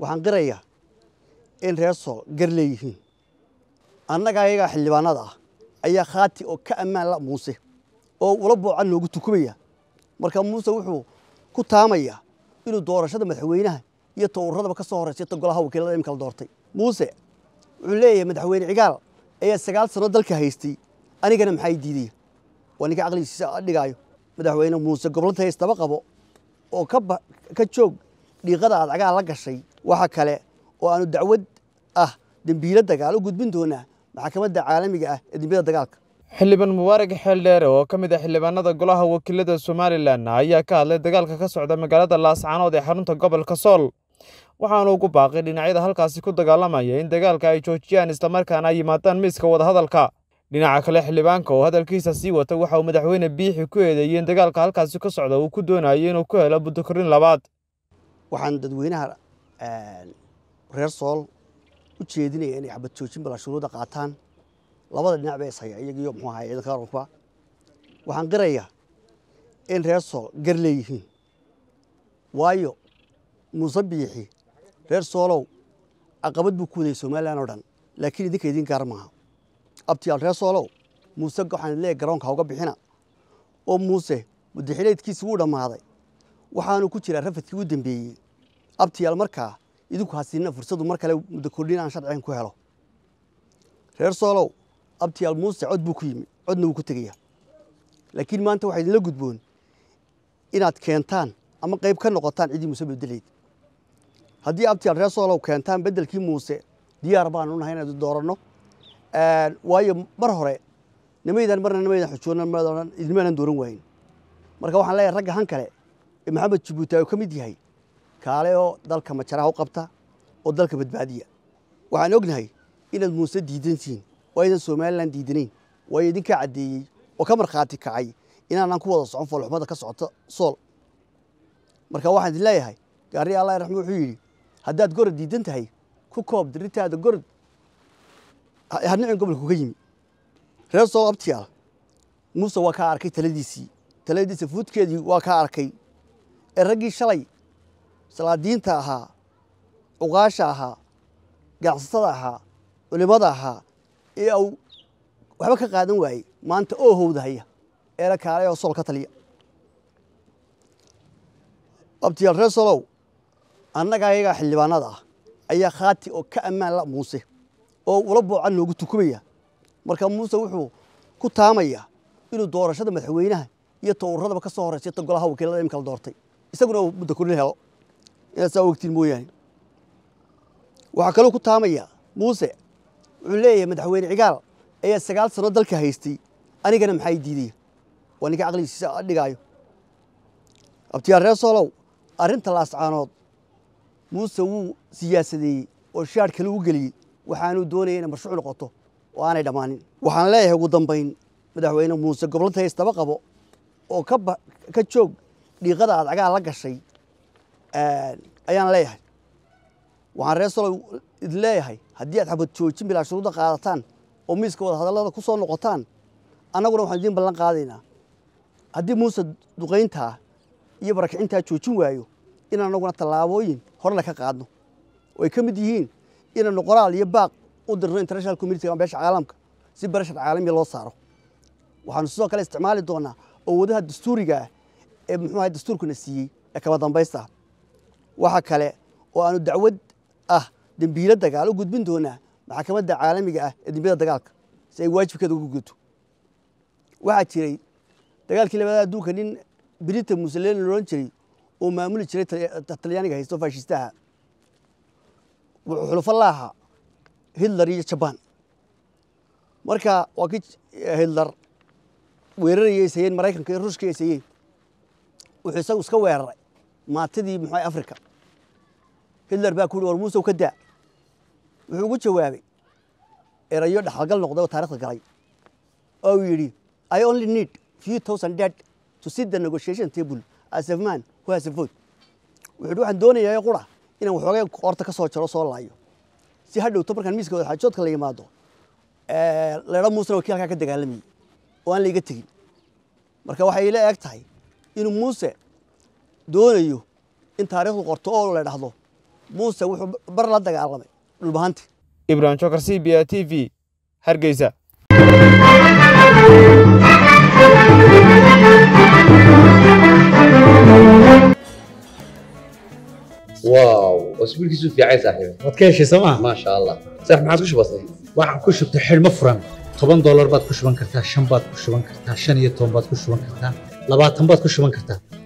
waxaan qirayaa in reersool gar leeyihiin annaga ayagaa xildhibaanada ah ayaa khaati oo ka ammaanla muuse oo ula booca noogu tukubaya marka muuse wuxuu ku taamayaa inuu doorashada madaxweynaha iyo towradaba ka soo horraysa ta golaha wakiilada imika la doortay muuse wuxuu leeyahay madaxweyne cigaal ayaa sagaal sano dalka haystay anigana maxaa diidaya waa ninka caqligiisa dhigaayo madaxweyne muuse gobolanta haystaba qabo oo ka joog dhiiqada aad la gashay waxa kale oo aanu dacwad ah dembiilo dagaal u gudbin doonaa maxkamadda caalamiga ah ee dembiyada dagaalka xildhibaan mubaarak xeeldheere oo ka mid ah xildhibaanada golaha wakiilada somalilan ayaa ka hadlay dagaalka ka socda magaalada laascaanood ee xarunta gobolka sool waxaanu ugu baaqay dhinacyada halkaasi ku dagaalamaya in dagaalka ay joojiyaan islamarkaana ay yimaadaan miiska wadahadalka dhinaca kale xildhibaanka oo hadalkiisa sii wata waxa uu madaxweyne biixi ku eedeeyey in dagaalka halkaasi ka socda uu ku doonayay inuu ku helo buddokorrin labaad waxaan dadweynaha eh, reer sool u jeedinaya inay xabad joojin shuruuda qaataan labada dhinac ba ishaya iyagiyo muxuu ahaay ciidanka qarankuba waxaan qirayaa in reer sool gar leeyihiin waayo muuse biixi reer soolow aqabad buu ku wadayay somalilan oo dhan laakiin idinka idiin gaar maaha abtiyaal reer soolow muuse waxaan leeyahay garoonka hauga bixina oo muuse mudaxileedkiisi wuu dhammaaday waxaanu ku jiraa rafadkii u dambeeyey abtiyaal markaa idinku hasiinina fursadu mar kale muddo kordhin aan ku helo reer soolow abtiyaal muuse cod buu ku yimi codna wuu ku tegaya laakiin maanta waxaa idinla gudboon inaad keentaan ama qayb ka noqotaan ciddii muuse bedelayd haddii abtiyaal reer soolow keentaan beddelkii muuse diyaar baanu nahay inaan dooranno waayo mar hore nimaydaan marna nimaydan xujoonna idinmaanan dooran waayin marka waxaan leeyahay ragga han kale ee maxamed jabuuti ay ka mid yahay kaale oo dalka majaraha u qabta oo dalka badbaadiya waxaan ognahay inaad muuse diidantihiin oo aydan somalilan diidanayn waa idinka caddeeyey oo ka markhaati kacay inaanaan ku wada socon foolxumada ka socota sool marka waxaan idin leeyahay gaarri allah raxma wuxuu yidhi haddaad gorod diidan tahay ku koob diritaada gorod hadnicin gobolka ka yimi reer soob abtial muuse waa kaa arkay taladiisii taladiisa fuudkeedii waa kaa arkay ee raggii shalay salaadiinta ahaa cuqaasha ahaa ganacsatada ahaa culimada ahaa ee au waxba ka qaadan waayey maanta oo howdahaya ee la kaalay oo sool ka taliya abtiyaal reer solow annaga ayagaa xildhibaanada ah ayaa khaati oo ka ammaan la muuse oo ula boocan loogu tukumaya marka muuse wuxuu ku taamayaa inuu doorashada madaxweynaha iyo towradaba ka soo horeysa ta golaha wakiilada im kala doortay isaguna uu muddo koril helo inaad saa ogtiin mooyaane waxaa kaloo ku taamaya muuse wuxuu leeyahay madaxweyne cigaal ayaa sagaal sano dalka haystay anigana maxaa i diidaya waa ninka caqligiisa dhigaayo abtiyaar reer soolow arrinta laascaanood muuse wuu siyaasadeeyey oo shaar kale u geliyey waxaanu doonaya inay mashruuc noqoto oo aanay dhammaanin waxaan leeyahay ugu dambayn madaxweyne muuse goblanta haystaba qabo oo ka joog dhiiqada aad cagaa la gashay ayaan leeyahay waxaan reer salow leeyahay haddii aad xabad joojin bilaa shuruudda qaadataan oo miiska wadahadallada ku soo noqotaan annaguna waxaan idiin ballan qaadaynaa haddii muuse duqayntaa ah iyo barakicintaa joojin waayo in annaguna tallaabooyin horena ka qaadno oo ay ka mid yihiin inaynu qoraal iyo baaq u dirno international community ama beesha caalamka si barashad caalamiya loo saaro waxaanu sidoo kale isticmaali doonaa owadaha dastuurigaa ah ee muxuu ahay dastuurkuna siiyey ee kaba dambaysta waxa kale oo aanu dacwad ah dembiilo dagaal u gudbin doonaa maxkamadda caalamiga ah ee dembiyada dagaalka si ay waajibkeeda ugu gudto waxaa jiray dagaalkii labada adduunka nin brita musoleni loodhan jiray uu maamuli jiray talyaaniga haysto faashistaha wuxuu xulufo la hitler iyo jaban marka waa kii hitler weeraraya ay maraykanka ruushka ay wuxuu isagu iska weeraray maatadii muxua africa hitler baa ku yidhi war muusow ka daa wuxuu ugu jawaabay erayo dhexalgal noqday oo taarikhda galay oo uu yidhi i only need few thousand dead to sit the negotiation table as a man who has a vote wuxuu waxaan doonayaa qura inaan waxoogay qoorta ka soo jaro soo laayo si hadhowto markaan miiska xaajoodka la yimaado eh, leedho muusena wakiilkaa ka dagaalamayey oo aan layga tegin marka waxay ila eg tahay inuu muuse doonayo in taarikhdu qorto oo la dhahdo muuse wuxuu bar la dagaalamay dhulbahanti ibrahim jokar c b a t v hargeysa واو اسبوع كيسو في عيسى حبيبي وتكيش سما ما شاء الله صح ما عادش بسيط waxaan ku shubtay xilmo furan toban doolar baad ku shuban kartaa shan baad ku shuban kartaa shan iyo toban baad ku shuban kartaa labaatan baad ku shuban kartaa